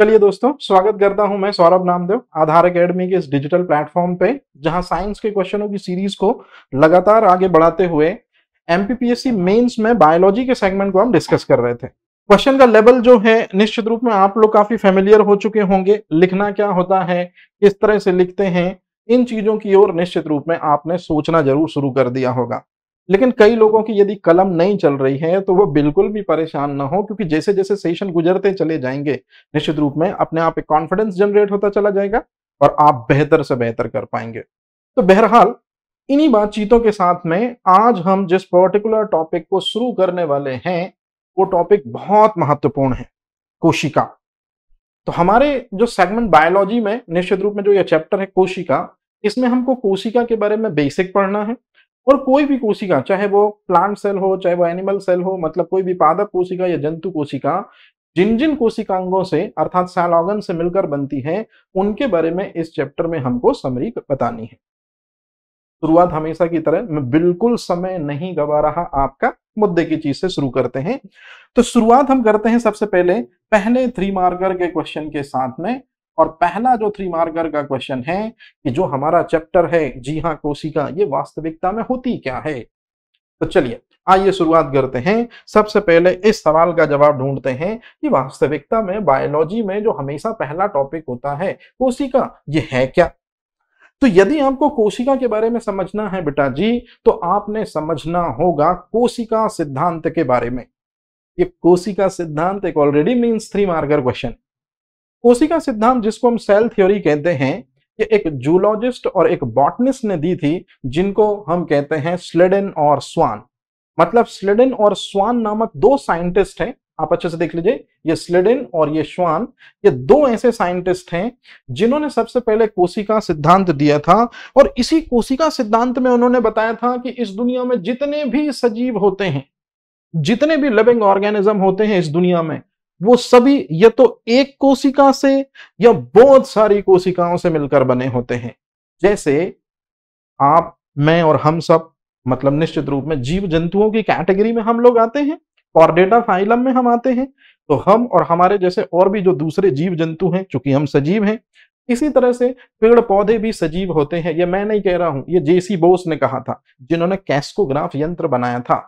चलिए दोस्तों स्वागत करता हूं मैं सौरभ नामदेव आधार एकेडमी के इस डिजिटल प्लेटफॉर्म पे जहां साइंस के क्वेश्चनों की सीरीज को लगातार आगे बढ़ाते हुए एमपीपीएससी मेंस में बायोलॉजी के सेगमेंट को हम डिस्कस कर रहे थे क्वेश्चन का लेवल जो है निश्चित रूप में आप लोग काफी फेमिलियर हो चुके होंगे लिखना क्या होता है किस तरह से लिखते हैं इन चीजों की ओर निश्चित रूप में आपने सोचना जरूर शुरू कर दिया होगा लेकिन कई लोगों की यदि कलम नहीं चल रही है तो वो बिल्कुल भी परेशान ना हो क्योंकि जैसे जैसे सेशन गुजरते चले जाएंगे निश्चित रूप में अपने आप एक कॉन्फिडेंस जनरेट होता चला जाएगा और आप बेहतर से बेहतर कर पाएंगे तो बहरहाल इन्हीं बातचीतों के साथ में आज हम जिस पर्टिकुलर टॉपिक को शुरू करने वाले हैं वो टॉपिक बहुत महत्वपूर्ण है कोशिका तो हमारे जो सेगमेंट बायोलॉजी में निश्चित रूप में जो ये चैप्टर है कोशिका इसमें हमको कोशिका के बारे में बेसिक पढ़ना है और कोई भी कोशिका चाहे वो प्लांट सेल हो चाहे वो एनिमल सेल हो मतलब कोई भी पादप कोशिका या जंतु कोशिका जिन जिन कोशिकांगों से अर्थात सैलॉगन से मिलकर बनती है उनके बारे में इस चैप्टर में हमको समरी बतानी है शुरुआत हमेशा की तरह मैं बिल्कुल समय नहीं गवा रहा आपका मुद्दे की चीज से शुरू करते हैं तो शुरुआत हम करते हैं सबसे पहले पहले थ्री मार्कर के क्वेश्चन के साथ में और पहला जो थ्री मार्कर का क्वेश्चन है कि जो हमारा चैप्टर है जी हाँ कोशिका ये वास्तविकता में होती क्या है तो चलिए आइए शुरुआत करते हैं सबसे पहले इस सवाल का जवाब ढूंढते हैं कि वास्तविकता में बायोलॉजी में जो हमेशा पहला टॉपिक होता है कोशिका ये है क्या तो यदि आपको कोशिका के बारे में समझना है बेटा जी तो आपने समझना होगा कोशिका सिद्धांत के बारे में ये कोशिका सिद्धांत एक already means three marker question का सिद्धांत जिसको हम सेल थ्योरी कहते हैं ये एक जूलॉजिस्ट और एक बॉटनिस्ट ने दी थी जिनको हम कहते हैं स्लेडन और स्वान मतलब स्लेडन और स्वान नामक दो साइंटिस्ट हैं आप अच्छे से देख लीजिए ये स्लेडन और ये श्वान ये दो ऐसे साइंटिस्ट हैं जिन्होंने सबसे पहले कोशिका सिद्धांत दिया था और इसी कोशिका सिद्धांत में उन्होंने बताया था कि इस दुनिया में जितने भी सजीव होते हैं जितने भी लिविंग ऑर्गेनिज्म होते हैं इस दुनिया में वो सभी या तो एक कोशिका से या बहुत सारी कोशिकाओं से मिलकर बने होते हैं जैसे आप मैं और हम सब मतलब निश्चित रूप में जीव जंतुओं की कैटेगरी में हम लोग आते हैं और डेटा फाइलम में हम आते हैं तो हम और हमारे जैसे और भी जो दूसरे जीव जंतु हैं चूंकि हम सजीव हैं इसी तरह से पेड़ पौधे भी सजीव होते हैं ये मैं नहीं कह रहा हूं ये जेसी बोस ने कहा था जिन्होंने कैस्कोग्राफ यंत्र बनाया था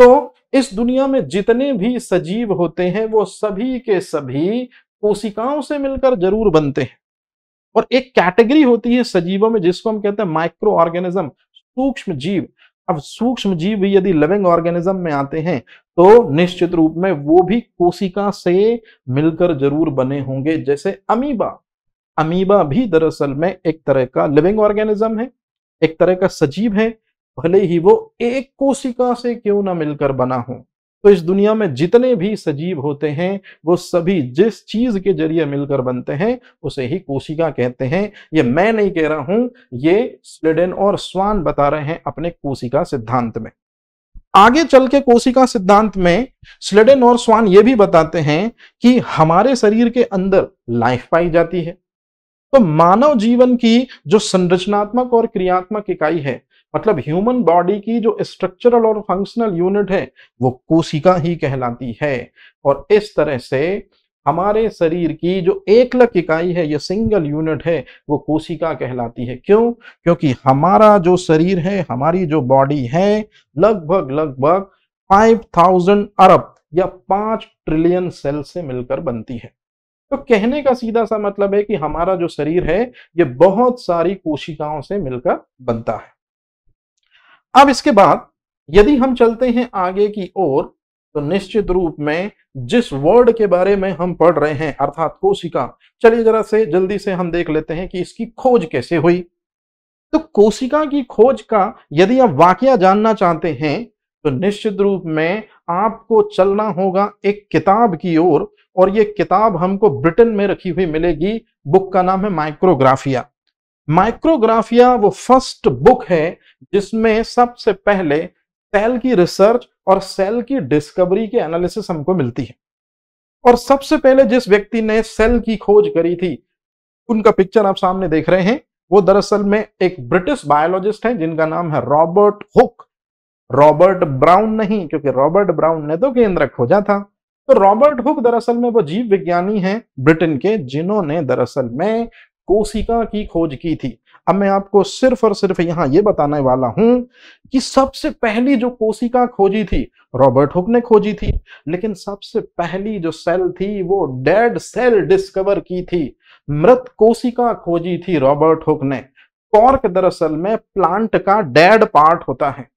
तो इस दुनिया में जितने भी सजीव होते हैं वो सभी के सभी कोशिकाओं से मिलकर जरूर बनते हैं और एक कैटेगरी होती है सजीवों में जिसको हम कहते हैं माइक्रो ऑर्गेनिज्म सूक्ष्म जीव अब सूक्ष्म जीव भी यदि लिविंग ऑर्गेनिज्म में आते हैं तो निश्चित रूप में वो भी कोशिका से मिलकर जरूर बने होंगे जैसे अमीबा अमीबा भी दरअसल में एक तरह का लिविंग ऑर्गेनिज्म है एक तरह का सजीव है भले ही वो एक कोशिका से क्यों ना मिलकर बना हो तो इस दुनिया में जितने भी सजीव होते हैं वो सभी जिस चीज के जरिए मिलकर बनते हैं उसे ही कोशिका कहते हैं ये मैं नहीं कह रहा हूं ये स्लेडन और स्वान बता रहे हैं अपने कोशिका सिद्धांत में आगे चल के कोशिका सिद्धांत में स्लेडन और स्वान ये भी बताते हैं कि हमारे शरीर के अंदर लाइफ पाई जाती है तो मानव जीवन की जो संरचनात्मक और क्रियात्मक इकाई है मतलब ह्यूमन बॉडी की जो स्ट्रक्चरल और फंक्शनल यूनिट है वो कोशिका ही कहलाती है और इस तरह से हमारे शरीर की जो एक लक इकाई है ये सिंगल यूनिट है वो कोशिका कहलाती है क्यों क्योंकि हमारा जो शरीर है हमारी जो बॉडी है लगभग लगभग 5000 अरब या 5 ट्रिलियन सेल से मिलकर बनती है तो कहने का सीधा सा मतलब है कि हमारा जो शरीर है ये बहुत सारी कोशिकाओं से मिलकर बनता है अब इसके बाद यदि हम चलते हैं आगे की ओर तो निश्चित रूप में जिस वर्ड के बारे में हम पढ़ रहे हैं अर्थात कोशिका चलिए जरा से जल्दी से हम देख लेते हैं कि इसकी खोज कैसे हुई तो कोशिका की खोज का यदि आप वाक्य जानना चाहते हैं तो निश्चित रूप में आपको चलना होगा एक किताब की ओर और, और ये किताब हमको ब्रिटेन में रखी हुई मिलेगी बुक का नाम है माइक्रोग्राफिया माइक्रोग्राफिया वो फर्स्ट बुक है जिसमें सबसे पहले सेल की रिसर्च और सेल की डिस्कवरी के एनालिसिस हमको मिलती है और सबसे पहले जिस व्यक्ति ने सेल की खोज करी थी उनका पिक्चर आप सामने देख रहे हैं वो दरअसल में एक ब्रिटिश बायोलॉजिस्ट हैं जिनका नाम है रॉबर्ट हुक रॉबर्ट ब्राउन नहीं क्योंकि रॉबर्ट ब्राउन ने तो केंद्र खोजा था तो रॉबर्ट हुक दरअसल में वो जीव विज्ञानी हैं ब्रिटेन के जिन्होंने दरअसल में कोशिका की खोज की थी अब मैं आपको सिर्फ और सिर्फ यहां ये बताने वाला हूं कि सबसे पहली जो कोशिका खोजी थी रॉबर्ट हुक ने खोजी थी लेकिन सबसे पहली जो सेल थी वो डेड सेल डिस्कवर की थी मृत कोशिका खोजी थी रॉबर्ट हुक ने कॉर्क दरअसल में प्लांट का डेड पार्ट होता है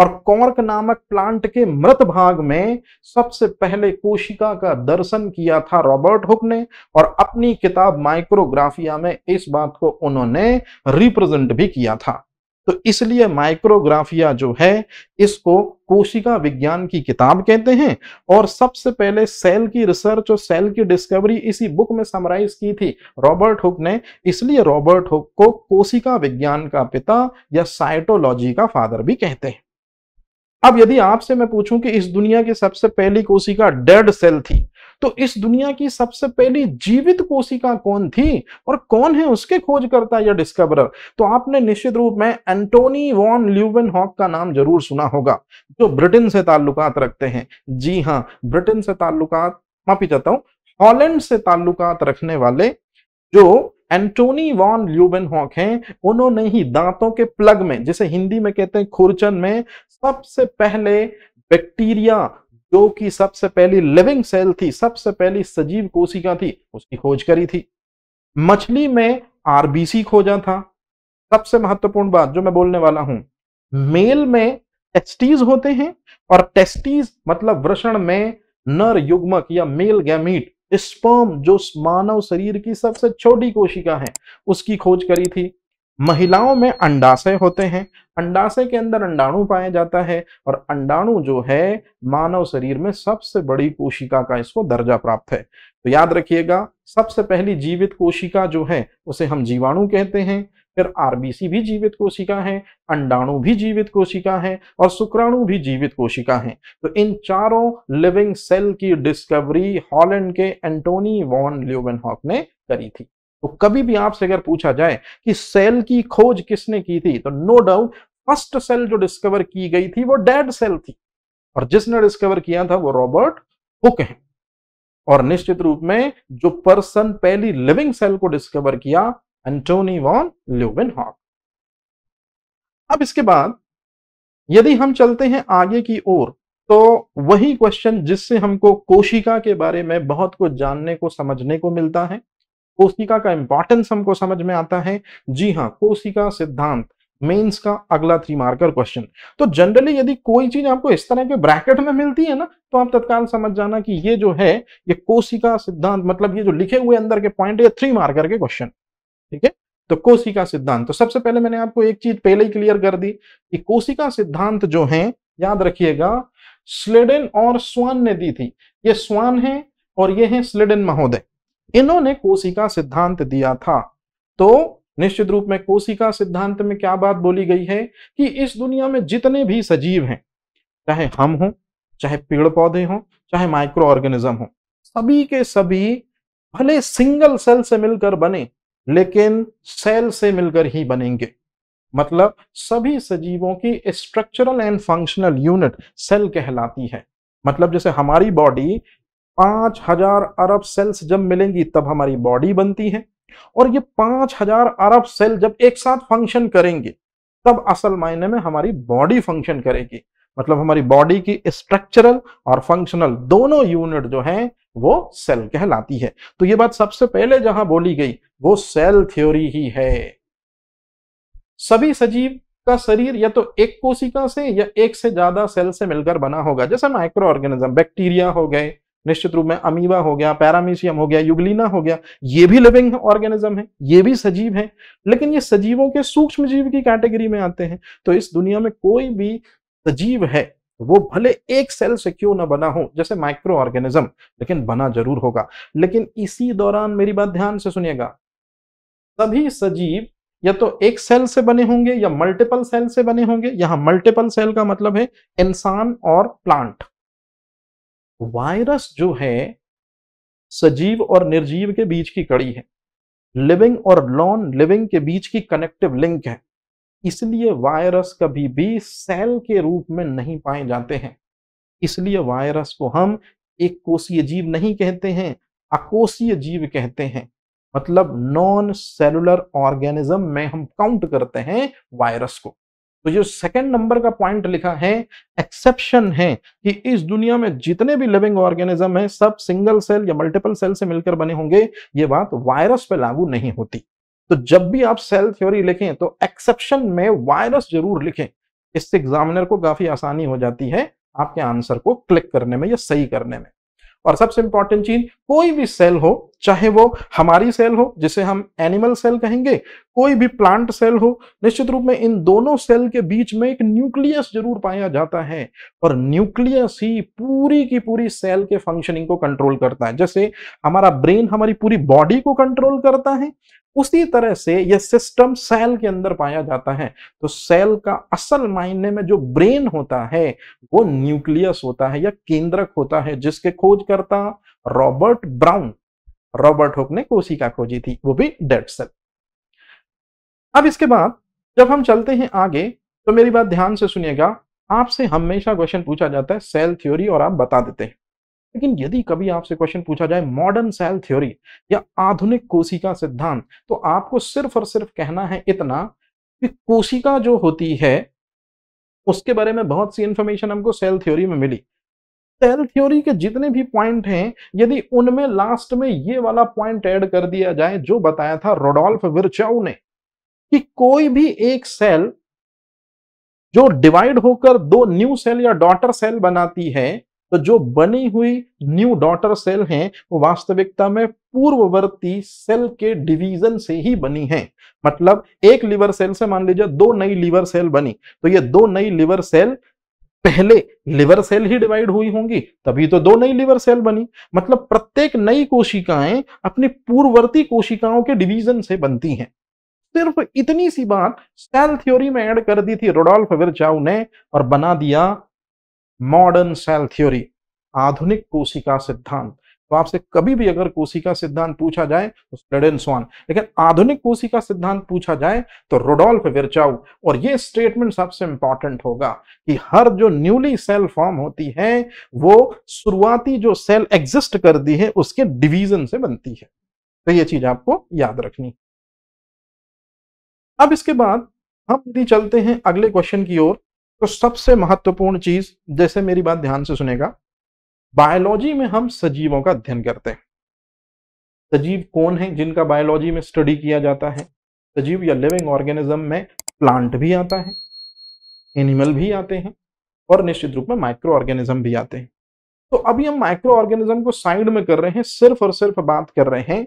और कौर्क नामक प्लांट के मृत भाग में सबसे पहले कोशिका का दर्शन किया था रॉबर्ट हुक ने और अपनी किताब माइक्रोग्राफिया में इस बात को उन्होंने रिप्रेजेंट भी किया था तो इसलिए माइक्रोग्राफिया जो है इसको कोशिका विज्ञान की किताब कहते हैं और सबसे पहले सेल की रिसर्च और सेल की डिस्कवरी इसी बुक में समराइज की थी रॉबर्ट हुक ने इसलिए रॉबर्ट हुक को कोशिका विज्ञान का पिता या साइटोलॉजी का फादर भी कहते हैं अब यदि आपसे मैं पूछूं कि इस दुनिया की सबसे पहली कोशिका डेड सेल थी तो इस दुनिया की सबसे पहली जीवित कोशिका कौन थी और कौन है उसके खोजकर्ता या डिस्कवरर तो आपने निश्चित रूप में एंटोनी वॉन ल्यूवन हॉक का नाम जरूर सुना होगा जो ब्रिटेन से ताल्लुकात रखते हैं जी हाँ ब्रिटेन से ताल्लुकात माफी चाहता हूं हॉलैंड से ताल्लुकात रखने वाले जो एंटोनी वॉन ल्यूबेनहॉक हैं उन्होंने ही दांतों के प्लग में जिसे हिंदी में कहते हैं खुरचन में सबसे पहले बैक्टीरिया जो कि सबसे पहली लिविंग सेल थी सबसे पहली सजीव कोशिका थी उसकी खोज करी थी मछली में आरबीसी खोजा था सबसे महत्वपूर्ण बात जो मैं बोलने वाला हूं मेल में टेस्टीज होते हैं और टेस्टीज मतलब वृषण में नर युग्मक या मेल गैमीट स्पर्म जो मानव शरीर की सबसे छोटी कोशिका है उसकी खोज करी थी महिलाओं में अंडाशय होते हैं अंडाशय के अंदर अंडाणु पाया जाता है और अंडाणु जो है मानव शरीर में सबसे बड़ी कोशिका का इसको दर्जा प्राप्त है तो याद रखिएगा सबसे पहली जीवित कोशिका जो है उसे हम जीवाणु कहते हैं फिर आरबीसी भी जीवित कोशिका है अंडाणु भी जीवित कोशिका है और शुक्राणु भी जीवित कोशिका है तो इन चारों लिविंग सेल की डिस्कवरी हॉलैंड के एंटोनी वॉन ल्यूवेनहॉक ने करी थी तो कभी भी आपसे अगर पूछा जाए कि सेल की खोज किसने की थी तो नो डाउट फर्स्ट सेल जो डिस्कवर की गई थी वो डेड सेल थी और जिसने डिस्कवर किया था वो रॉबर्ट हुक है और निश्चित रूप में जो पर्सन पहली लिविंग सेल को डिस्कवर किया एंटोनी वॉन ल्यूबनहॉक अब इसके बाद यदि हम चलते हैं आगे की ओर तो वही क्वेश्चन जिससे हमको कोशिका के बारे में बहुत कुछ जानने को समझने को मिलता है कोशिका का इंपॉर्टेंस हमको समझ में आता है जी हाँ कोशिका सिद्धांत मेंस का अगला थ्री मार्कर क्वेश्चन तो जनरली यदि कोई चीज आपको इस तरह के ब्रैकेट में मिलती है ना तो आप तत्काल समझ जाना कि ये जो है ये कोशिका सिद्धांत मतलब ये जो लिखे हुए अंदर के पॉइंट थ्री मार्कर के क्वेश्चन ठीक है तो कोशिका सिद्धांत तो सबसे पहले मैंने आपको एक चीज पहले ही क्लियर कर दी कि कोशिका सिद्धांत जो है याद रखिएगा स्लेडन और स्वान ने दी थी ये स्वान है और ये है स्लेडन महोदय इन्होंने कोशिका सिद्धांत दिया था तो निश्चित रूप में कोशिका सिद्धांत में क्या बात बोली गई है कि इस दुनिया में जितने भी सजीव हैं चाहे हम हों चाहे पेड़ पौधे हों चाहे माइक्रो ऑर्गेनिज्म हो सभी के सभी भले सिंगल सेल से मिलकर बने लेकिन सेल से मिलकर ही बनेंगे मतलब सभी सजीवों की structural and functional unit cell कहलाती है मतलब जैसे हमारी बॉडी पांच हजार अरब सेल्स जब मिलेंगी तब हमारी बॉडी बनती है और ये पांच हजार अरब सेल जब एक साथ फंक्शन करेंगे तब असल मायने में हमारी बॉडी फंक्शन करेगी मतलब हमारी बॉडी की स्ट्रक्चरल और फंक्शनल दोनों यूनिट जो हैं वो सेल कहलाती है तो ये बात सबसे पहले जहां बोली गई वो सेल थ्योरी ही है सभी सजीव का शरीर या तो एक कोशिका से या एक से ज्यादा सेल से मिलकर बना होगा जैसे माइक्रो ऑर्गेनिज्म बैक्टीरिया हो गए निश्चित रूप में अमीबा हो गया पैरामीशियम हो गया युगलीना हो गया ये भी लिविंग ऑर्गेनिज्म है ये भी सजीव है लेकिन ये सजीवों के सूक्ष्म जीव की कैटेगरी में आते हैं तो इस दुनिया में कोई भी सजीव है तो वो भले एक सेल से क्यों ना बना हो जैसे माइक्रो ऑर्गेनिज्म लेकिन बना जरूर होगा लेकिन इसी दौरान मेरी बात ध्यान से सुनिएगा सभी सजीव या तो एक सेल से बने होंगे या मल्टीपल सेल से बने होंगे यहां मल्टीपल सेल का मतलब है इंसान और प्लांट वायरस जो है सजीव और निर्जीव के बीच की कड़ी है लिविंग और नॉन लिविंग के बीच की कनेक्टिव लिंक है इसलिए वायरस कभी भी सेल के रूप में नहीं पाए जाते हैं इसलिए वायरस को हम एक कोशीय जीव नहीं कहते हैं अकोशीय जीव कहते हैं मतलब नॉन सेलुलर ऑर्गेनिज्म में हम काउंट करते हैं वायरस को तो जो सेकंड नंबर का पॉइंट लिखा है एक्सेप्शन है कि इस दुनिया में जितने भी लिविंग ऑर्गेनिज्म है सब सिंगल सेल या मल्टीपल सेल से मिलकर बने होंगे ये बात वायरस पे लागू नहीं होती तो जब भी आप सेल थ्योरी लिखें तो एक्सेप्शन में वायरस जरूर लिखें इससे एग्जामिनर को काफी आसानी हो जाती है आपके आंसर को क्लिक करने में या सही करने में और सबसे इंपॉर्टेंट चीज कोई भी सेल हो चाहे वो हमारी सेल हो जिसे हम एनिमल सेल कहेंगे कोई भी प्लांट सेल हो निश्चित रूप में इन दोनों सेल के बीच में एक न्यूक्लियस जरूर पाया जाता है और न्यूक्लियस ही पूरी की पूरी सेल के फंक्शनिंग को कंट्रोल करता है जैसे हमारा ब्रेन हमारी पूरी बॉडी को कंट्रोल करता है उसी तरह से यह सिस्टम सेल के अंदर पाया जाता है तो सेल का असल मायने में जो ब्रेन होता है वो न्यूक्लियस होता है या केंद्रक होता है जिसके खोजकर्ता रॉबर्ट ब्राउन रॉबर्ट होक ने कोशिका खोजी थी वो भी डेड सेल अब इसके बाद जब हम चलते हैं आगे तो मेरी बात ध्यान से सुनिएगा आपसे हमेशा क्वेश्चन पूछा जाता है सेल थ्योरी और आप बता देते हैं लेकिन यदि कभी आपसे क्वेश्चन पूछा जाए मॉडर्न सेल थ्योरी या आधुनिक कोशिका सिद्धांत तो आपको सिर्फ और सिर्फ कहना है इतना कि कोशिका जो होती है उसके बारे में बहुत सी इंफॉर्मेशन हमको सेल थ्योरी में मिली सेल थ्योरी के जितने भी पॉइंट हैं यदि उनमें लास्ट में ये वाला पॉइंट ऐड कर दिया जाए जो बताया था रोडोल्फ विरचाऊ ने कि कोई भी एक सेल जो डिवाइड होकर दो न्यू सेल या डॉटर सेल बनाती है तो जो बनी हुई न्यू डॉटर सेल हैं वो वास्तविकता में पूर्ववर्ती सेल के डिवीजन से ही बनी हैं मतलब एक लिवर सेल से मान लीजिए दो नई लिवर सेल बनी तो ये दो नई लिवर सेल पहले लिवर सेल ही डिवाइड हुई होंगी तभी तो दो नई लिवर सेल बनी मतलब प्रत्येक नई कोशिकाएं अपनी पूर्ववर्ती कोशिकाओं के डिवीजन से बनती हैं सिर्फ इतनी सी बात सेल थ्योरी में ऐड कर दी थी रोडोल्फ विरचाउ ने और बना दिया मॉडर्न सेल थ्योरी आधुनिक कोशिका सिद्धांत तो आपसे कभी भी अगर कोशिका सिद्धांत पूछा जाए तो स्टेडन स्वान लेकिन आधुनिक कोशिका सिद्धांत पूछा जाए तो रोडोल्फ विरचाऊ और ये स्टेटमेंट सबसे इंपॉर्टेंट होगा कि हर जो न्यूली सेल फॉर्म होती है वो शुरुआती जो सेल एग्जिस्ट कर दी है उसके डिवीजन से बनती है तो ये चीज आपको याद रखनी अब इसके बाद हम यदि चलते हैं अगले क्वेश्चन की ओर तो सबसे महत्वपूर्ण चीज जैसे मेरी बात ध्यान से सुनेगा बायोलॉजी में हम सजीवों का अध्ययन करते हैं सजीव कौन है जिनका बायोलॉजी में स्टडी किया जाता है सजीव या लिविंग ऑर्गेनिज्म में प्लांट भी आता है एनिमल भी आते हैं और निश्चित रूप में माइक्रो ऑर्गेनिज्म भी आते हैं तो अभी हम माइक्रो ऑर्गेनिज्म को साइड में कर रहे हैं सिर्फ और सिर्फ बात कर रहे हैं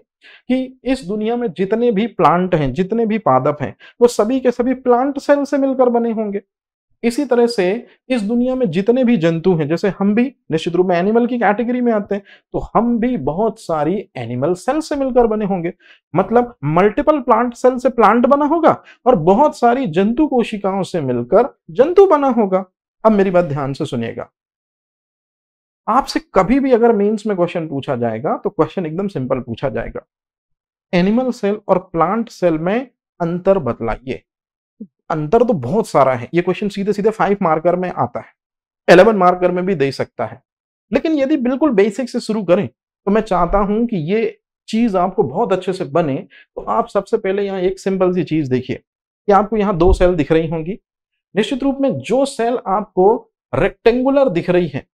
कि इस दुनिया में जितने भी प्लांट हैं जितने भी पादप हैं वो सभी के सभी प्लांट सेल से मिलकर बने होंगे इसी तरह से इस दुनिया में जितने भी जंतु हैं जैसे हम भी निश्चित रूप में एनिमल की कैटेगरी में आते हैं तो हम भी बहुत सारी एनिमल सेल से मिलकर बने होंगे मतलब मल्टीपल प्लांट सेल से प्लांट बना होगा और बहुत सारी जंतु कोशिकाओं से मिलकर जंतु बना होगा अब मेरी बात ध्यान से सुनिएगा आपसे कभी भी अगर मेन्स में क्वेश्चन पूछा जाएगा तो क्वेश्चन एकदम सिंपल पूछा जाएगा एनिमल सेल और प्लांट सेल में अंतर बतलाइए अंतर तो बहुत सारा है ये क्वेश्चन सीधे सीधे फाइव मार्कर में आता है एलेवन मार्कर में भी दे सकता है लेकिन यदि बिल्कुल बेसिक से शुरू करें तो मैं चाहता हूं कि ये चीज आपको बहुत अच्छे से बने तो आप सबसे पहले यहाँ एक सिंपल सी चीज देखिए कि आपको यहाँ दो सेल दिख रही होंगी निश्चित रूप में जो सेल आपको रेक्टेंगुलर दिख रही है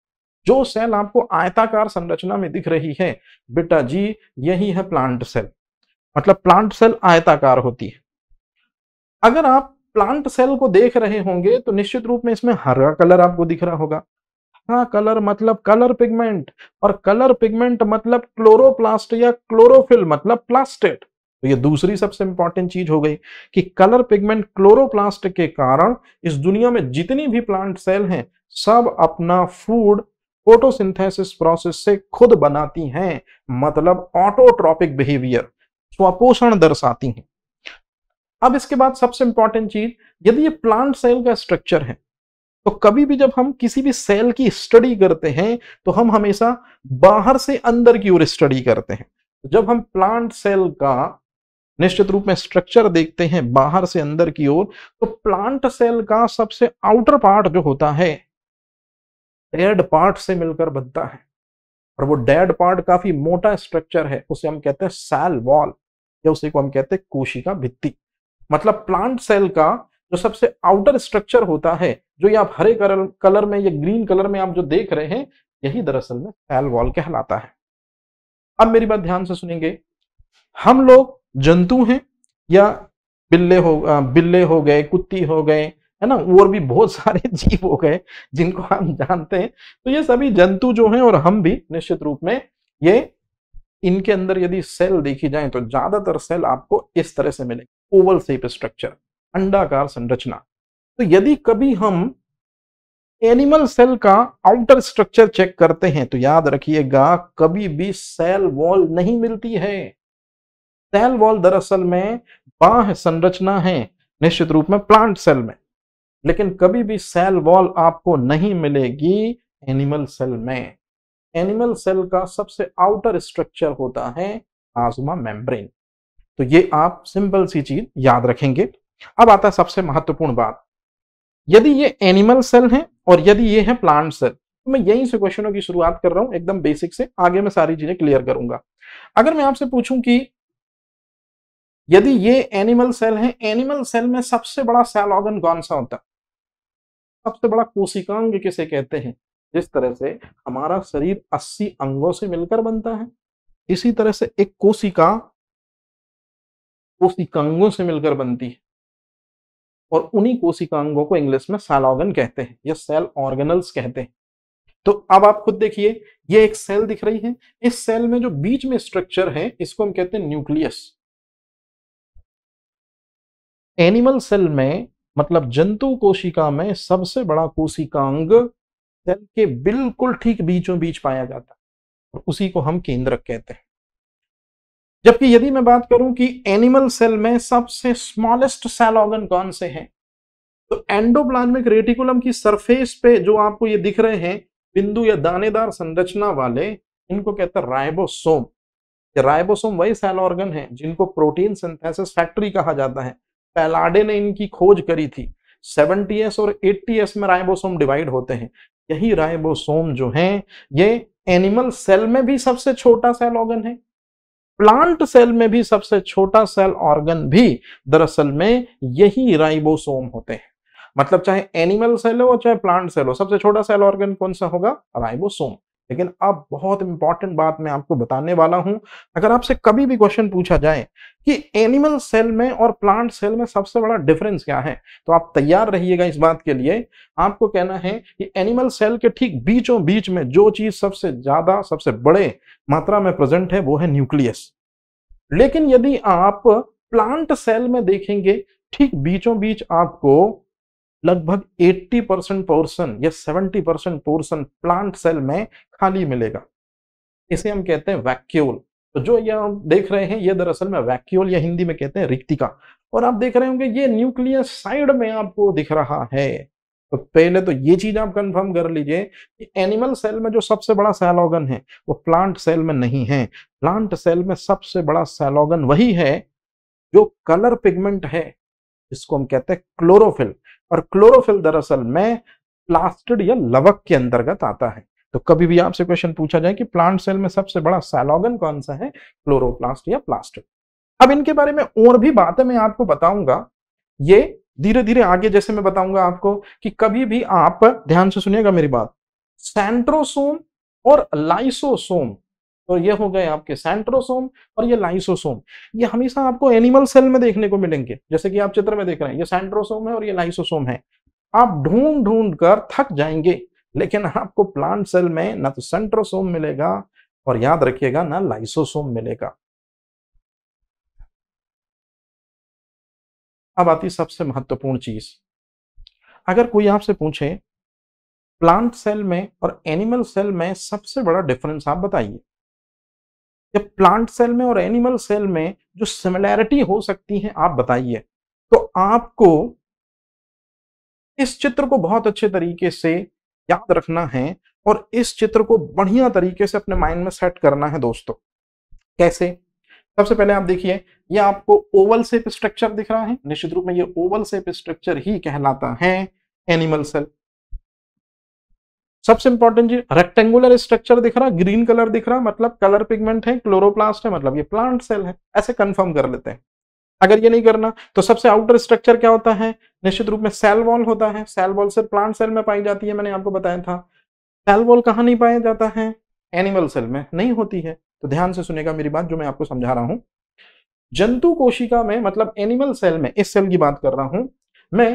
जो सेल आपको आयताकार संरचना में दिख रही है बेटा जी यही है प्लांट सेल मतलब प्लांट सेल आयताकार होती है अगर आप प्लांट सेल को देख रहे होंगे तो निश्चित रूप में इसमें हरा कलर आपको दिख रहा होगा हरा कलर मतलब कलर पिगमेंट और कलर पिगमेंट मतलब क्लोरोप्लास्ट या क्लोरोफिल मतलब प्लास्टेट तो ये दूसरी सबसे इंपॉर्टेंट चीज हो गई कि कलर पिगमेंट क्लोरोप्लास्ट के कारण इस दुनिया में जितनी भी प्लांट सेल हैं सब अपना फूड फोटोसिंथेसिस प्रोसेस से खुद बनाती हैं मतलब ऑटोट्रॉपिक बिहेवियर स्वपोषण दर्शाती हैं अब इसके बाद सबसे इंपॉर्टेंट चीज यदि ये प्लांट सेल का स्ट्रक्चर है तो कभी भी जब हम किसी भी सेल की स्टडी करते हैं तो हम हमेशा बाहर से अंदर की ओर स्टडी करते हैं तो जब हम प्लांट सेल का निश्चित रूप में स्ट्रक्चर देखते हैं बाहर से अंदर की ओर तो प्लांट सेल का सबसे आउटर पार्ट जो होता है डेड पार्ट से मिलकर बनता है और वो डेड पार्ट काफी मोटा स्ट्रक्चर है उसे हम कहते हैं सेल वॉल या उसे को हम कहते हैं कोशिका भित्ती मतलब प्लांट सेल का जो सबसे आउटर स्ट्रक्चर होता है जो ये आप हरे कलर कलर में या ग्रीन कलर में आप जो देख रहे हैं यही दरअसल में सेल वॉल कहलाता है अब मेरी बात ध्यान से सुनेंगे हम लोग जंतु हैं या बिल्ले हो बिल्ले हो गए कुत्ती हो गए है ना और भी बहुत सारे जीव हो गए जिनको हम जानते हैं तो ये सभी जंतु जो हैं और हम भी निश्चित रूप में ये इनके अंदर यदि सेल देखी जाए तो ज्यादातर सेल आपको इस तरह से मिलेंगे ओवल सेप स्ट्रक्चर अंडाकार संरचना तो यदि कभी हम एनिमल सेल का आउटर स्ट्रक्चर चेक करते हैं तो याद रखिएगा कभी भी सेल वॉल नहीं मिलती है सेल वॉल दरअसल में बाह संरचना है निश्चित रूप में प्लांट सेल में लेकिन कभी भी सेल वॉल आपको नहीं मिलेगी एनिमल सेल में एनिमल सेल का सबसे आउटर स्ट्रक्चर होता है प्लाज्मा मेम्ब्रेन तो ये आप सिंपल सी चीज याद रखेंगे अब आता है सबसे महत्वपूर्ण बात यदि ये एनिमल सेल है और यदि ये है प्लांट सेल तो मैं यहीं से क्वेश्चनों की शुरुआत कर रहा हूं एकदम बेसिक से आगे मैं सारी चीजें क्लियर करूंगा अगर मैं आपसे पूछूं कि यदि ये एनिमल सेल है एनिमल सेल में सबसे बड़ा सेल ऑर्गन कौन सा होता है सबसे बड़ा कोशिकांग किसे कहते हैं जिस तरह से हमारा शरीर 80 अंगों से मिलकर बनता है इसी तरह से एक कोशिका कोशिकांगों से मिलकर बनती है और उन्हीं कोशिकांगों को इंग्लिश में सेल ऑर्गन कहते हैं या सेल ऑर्गेनल्स कहते हैं तो अब आप खुद देखिए ये एक सेल दिख रही है इस सेल में जो बीच में स्ट्रक्चर है इसको हम कहते हैं न्यूक्लियस एनिमल सेल में मतलब जंतु कोशिका में सबसे बड़ा कोशिकांग सेल के बिल्कुल ठीक बीचों बीच पाया जाता है उसी को हम केंद्रक कहते हैं जबकि यदि मैं बात करूं कि एनिमल सेल में सबसे स्मॉलेस्ट सेल ऑर्गन कौन से हैं तो एंडोप्लाज्मिक रेटिकुलम की सरफेस पे जो आपको ये दिख रहे हैं बिंदु या दानेदार संरचना वाले इनको कहते हैं राइबोसोम राइबोसोम वही सेल ऑर्गन है जिनको प्रोटीन सिंथेसिस फैक्ट्री कहा जाता है पैलाडे ने इनकी खोज करी थी एस और एस में राइबोसोम डिवाइड होते हैं यही राइबोसोम जो है ये एनिमल सेल में भी सबसे छोटा सेल ऑर्गन है प्लांट सेल में भी सबसे छोटा सेल ऑर्गन भी दरअसल में यही राइबोसोम होते हैं मतलब चाहे एनिमल सेल हो चाहे प्लांट सेल हो सबसे छोटा सेल ऑर्गन कौन सा होगा राइबोसोम लेकिन अब बहुत इंपॉर्टेंट बात मैं आपको बताने वाला हूं अगर आपसे कभी भी क्वेश्चन पूछा जाए कि एनिमल सेल में और प्लांट सेल में सबसे बड़ा डिफरेंस क्या है तो आप तैयार रहिएगा इस बात के लिए आपको कहना है कि एनिमल सेल के ठीक बीचों बीच में जो चीज सबसे ज्यादा सबसे बड़े मात्रा में प्रेजेंट है वो है न्यूक्लियस लेकिन यदि आप प्लांट सेल में देखेंगे ठीक बीचों बीच आपको लगभग 80 परसेंट पोर्सन या 70 परसेंट पोर्सन प्लांट सेल में खाली मिलेगा इसे हम कहते हैं वैक्यूल तो जो ये हम देख रहे हैं ये दरअसल में वैक्यूल या हिंदी में कहते हैं रिक्तिका और आप देख रहे होंगे ये न्यूक्लियस साइड में आपको दिख रहा है तो पहले तो ये चीज आप कंफर्म कर लीजिए कि एनिमल सेल में जो सबसे बड़ा सेल है वो प्लांट सेल में नहीं है प्लांट सेल में सबसे बड़ा सेल वही है जो कलर पिगमेंट है जिसको हम कहते हैं क्लोरोफिल और क्लोरोफिल दरअसल में प्लास्टिड या लवक के अंतर्गत आता है तो कभी भी आपसे क्वेश्चन पूछा जाए कि प्लांट सेल में सबसे बड़ा सैलोगन कौन सा है क्लोरोप्लास्ट या प्लास्टिड अब इनके बारे में और भी बातें मैं आपको बताऊंगा ये धीरे धीरे आगे जैसे मैं बताऊंगा आपको कि कभी भी आप ध्यान से सुनिएगा मेरी बात सेंट्रोसोम और लाइसोसोम तो ये हो गए आपके सेंट्रोसोम और ये लाइसोसोम ये हमेशा आपको एनिमल सेल में देखने को मिलेंगे जैसे कि आप चित्र में देख रहे हैं ये सेंट्रोसोम है और ये लाइसोसोम है आप ढूंढ ढूंढ कर थक जाएंगे लेकिन आपको प्लांट सेल में ना तो सेंट्रोसोम मिलेगा और याद रखिएगा ना लाइसोसोम मिलेगा अब आती सबसे महत्वपूर्ण चीज अगर कोई आपसे पूछे प्लांट सेल में और एनिमल सेल में सबसे बड़ा डिफरेंस आप बताइए या प्लांट सेल में और एनिमल सेल में जो सिमिलैरिटी हो सकती है आप बताइए तो आपको इस चित्र को बहुत अच्छे तरीके से याद रखना है और इस चित्र को बढ़िया तरीके से अपने माइंड में सेट करना है दोस्तों कैसे सबसे पहले आप देखिए ये आपको ओवल सेप स्ट्रक्चर दिख रहा है निश्चित रूप में ये ओवल सेप स्ट्रक्चर ही कहलाता है एनिमल सेल सबसे इंपॉर्टेंट चीज रेक्टेंगुलर स्ट्रक्चर दिख रहा ग्रीन कलर दिख रहा मतलब कलर पिगमेंट है क्लोरोप्लास्ट है मतलब ये प्लांट सेल है ऐसे कंफर्म कर लेते हैं अगर ये नहीं करना तो सबसे आउटर स्ट्रक्चर क्या होता है निश्चित रूप में सेल वॉल होता है सेल वॉल सिर्फ प्लांट सेल में पाई जाती है मैंने आपको बताया था सेल वॉल कहाँ नहीं पाया जाता है एनिमल सेल में नहीं होती है तो ध्यान से सुनेगा मेरी बात जो मैं आपको समझा रहा हूँ जंतु कोशिका में मतलब एनिमल सेल में इस सेल की बात कर रहा हूं मैं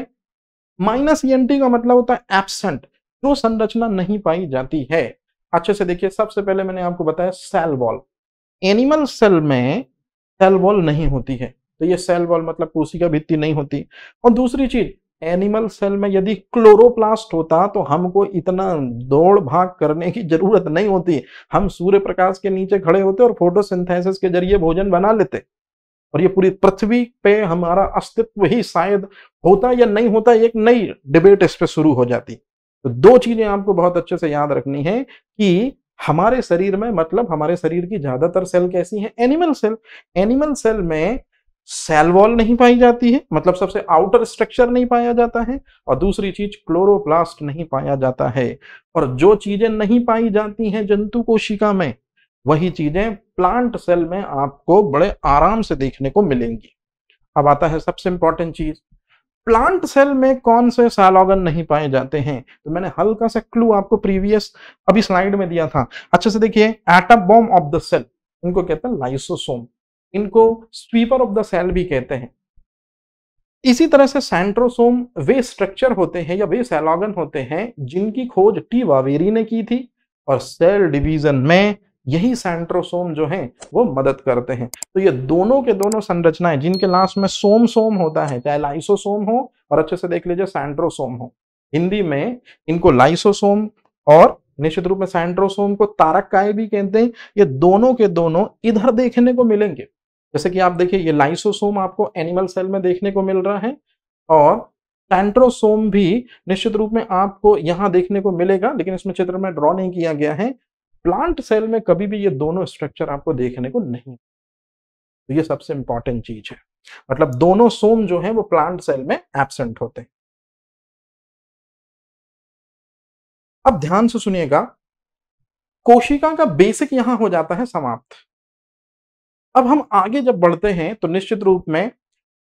माइनस ई e का मतलब होता है एबसेंट जो संरचना नहीं पाई जाती है अच्छे से देखिए सबसे पहले मैंने आपको बताया सेल वॉल एनिमल सेल में सेल वॉल नहीं होती है तो ये सेल वॉल मतलब कोशिका भित्ति नहीं होती और दूसरी चीज एनिमल सेल में यदि क्लोरोप्लास्ट होता तो हमको इतना दौड़ भाग करने की जरूरत नहीं होती हम सूर्य प्रकाश के नीचे खड़े होते और फोटोसिंथेसिस के जरिए भोजन बना लेते और ये पूरी पृथ्वी पे हमारा अस्तित्व ही शायद होता या नहीं होता एक नई डिबेट इस पर शुरू हो जाती तो दो चीजें आपको बहुत अच्छे से याद रखनी है कि हमारे शरीर में मतलब हमारे शरीर की ज्यादातर सेल कैसी है एनिमल सेल एनिमल सेल में सेल वॉल नहीं पाई जाती है मतलब सबसे आउटर स्ट्रक्चर नहीं पाया जाता है और दूसरी चीज क्लोरोप्लास्ट नहीं पाया जाता है और जो चीजें नहीं पाई जाती हैं जंतु कोशिका में वही चीजें प्लांट सेल में आपको बड़े आराम से देखने को मिलेंगी अब आता है सबसे इंपॉर्टेंट चीज प्लांट सेल में कौन से साल ऑर्गन नहीं पाए जाते हैं तो मैंने हल्का सा क्लू आपको प्रीवियस अभी स्लाइड में दिया था अच्छे से देखिए atom bomb of the cell इनको कहते हैं लाइसोसोम इनको स्वीपर ऑफ द सेल भी कहते हैं इसी तरह से सेंट्रोसोम वे स्ट्रक्चर होते हैं या वे सेल ऑर्गन होते हैं जिनकी खोज टी वावेरी ने की थी और सेल डिवीजन में यही सेंट्रोसोम जो हैं वो मदद करते हैं तो ये दोनों के दोनों संरचनाएं जिनके लास्ट में सोम सोम होता है चाहे लाइसोसोम हो और अच्छे से देख लीजिए सेंट्रोसोम हो हिंदी में इनको लाइसोसोम और निश्चित रूप में सेंट्रोसोम को तारक काय भी कहते हैं ये दोनों के दोनों इधर देखने को मिलेंगे जैसे कि आप देखिए ये लाइसोसोम आपको एनिमल सेल में देखने को मिल रहा है और सेंट्रोसोम भी निश्चित रूप में आपको यहां देखने को मिलेगा लेकिन इसमें चित्र में ड्रॉ नहीं किया गया है प्लांट सेल में कभी भी ये दोनों स्ट्रक्चर आपको देखने को नहीं तो ये सबसे इंपॉर्टेंट चीज है मतलब दोनों सोम जो है वो प्लांट सेल में एबसेंट होते हैं अब ध्यान से सुनिएगा कोशिका का बेसिक यहां हो जाता है समाप्त अब हम आगे जब बढ़ते हैं तो निश्चित रूप में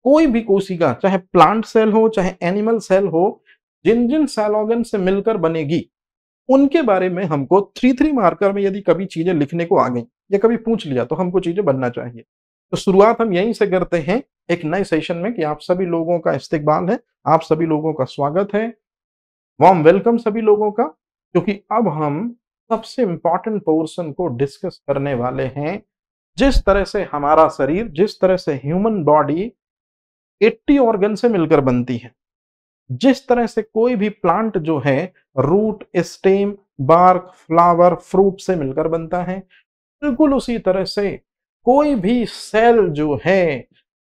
कोई भी कोशिका चाहे प्लांट सेल हो चाहे एनिमल सेल हो जिन जिन सेलोगन से मिलकर बनेगी उनके बारे में हमको थ्री थ्री मार्कर में यदि कभी चीजें लिखने को आ गई या कभी पूछ लिया तो हमको चीजें बनना चाहिए तो शुरुआत हम यहीं से करते हैं एक नए सेशन में कि आप सभी लोगों का इस्तेकबाल है आप सभी लोगों का स्वागत है वॉम वेलकम सभी लोगों का क्योंकि अब हम सबसे इंपॉर्टेंट पोर्सन को डिस्कस करने वाले हैं जिस तरह से हमारा शरीर जिस तरह से ह्यूमन बॉडी 80 ऑर्गन से मिलकर बनती है जिस तरह से कोई भी प्लांट जो है root stem bark flower fruit से मिलकर बनता है बिल्कुल उसी तरह से कोई भी सेल जो है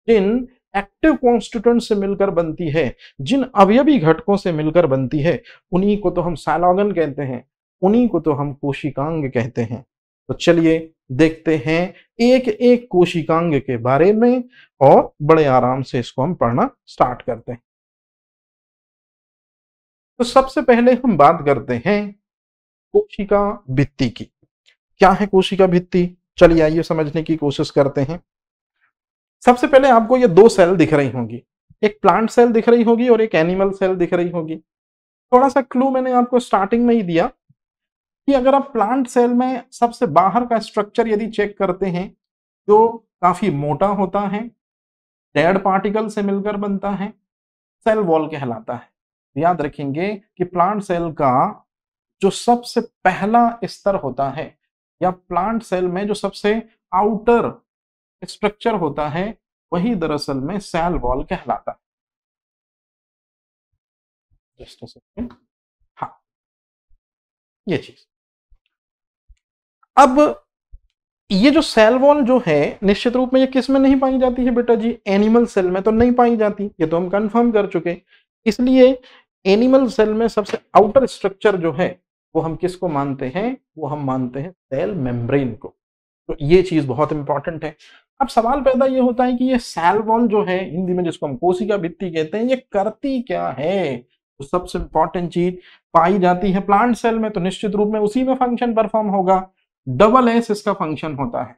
जिन एक्टिव कॉन्स्टिट्यूंट से मिलकर बनती है जिन अवयवी घटकों से मिलकर बनती है उन्हीं को तो हम सैलॉगन कहते हैं उन्हीं को तो हम कोशिकांग कहते हैं तो चलिए देखते हैं एक एक कोशिकांग के बारे में और बड़े आराम से इसको हम पढ़ना स्टार्ट करते हैं तो सबसे पहले हम बात करते हैं कोशिका भित्ति की क्या है कोशिका भित्ति चलिए आइए समझने की कोशिश करते हैं सबसे पहले आपको ये दो सेल दिख रही होंगी एक प्लांट सेल दिख रही होगी और एक एनिमल सेल दिख रही होगी थोड़ा सा क्लू मैंने आपको स्टार्टिंग में ही दिया कि अगर आप प्लांट सेल में सबसे बाहर का स्ट्रक्चर यदि चेक करते हैं जो काफी मोटा होता है डेड पार्टिकल से मिलकर बनता है सेल वॉल कहलाता है याद रखेंगे कि प्लांट सेल का जो सबसे पहला स्तर होता है या प्लांट सेल में जो सबसे आउटर स्ट्रक्चर होता है वही दरअसल में सेल वॉल कहलाता है जस्ट हाँ ये चीज अब ये जो सेल वॉल जो है निश्चित रूप में ये किस में नहीं पाई जाती है बेटा जी एनिमल सेल में तो नहीं पाई जाती ये तो हम कंफर्म कर चुके इसलिए एनिमल सेल में सबसे आउटर स्ट्रक्चर जो है वो हम किसको मानते हैं वो हम मानते हैं सेल मेम्ब्रेन को तो ये चीज बहुत इंपॉर्टेंट है अब सवाल पैदा ये होता है कि ये सेल वॉल जो है हिंदी में जिसको हम कोशिका भित्ति कहते हैं ये करती क्या है तो सबसे इंपॉर्टेंट चीज पाई जाती है प्लांट सेल में तो निश्चित रूप में उसी में फंक्शन परफॉर्म होगा डबल एस इसका फंक्शन होता है